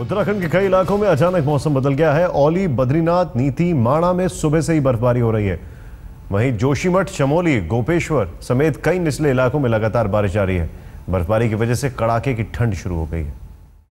उत्तराखंड के कई इलाकों में अचानक मौसम बदल गया है ओली बद्रीनाथ नीति माणा में सुबह से ही बर्फबारी हो रही है वहीं जोशीमठ चमोली गोपेश्वर समेत कई निचले इलाकों में लगातार बारिश जारी है बर्फबारी की वजह से कड़ाके की ठंड शुरू हो गई है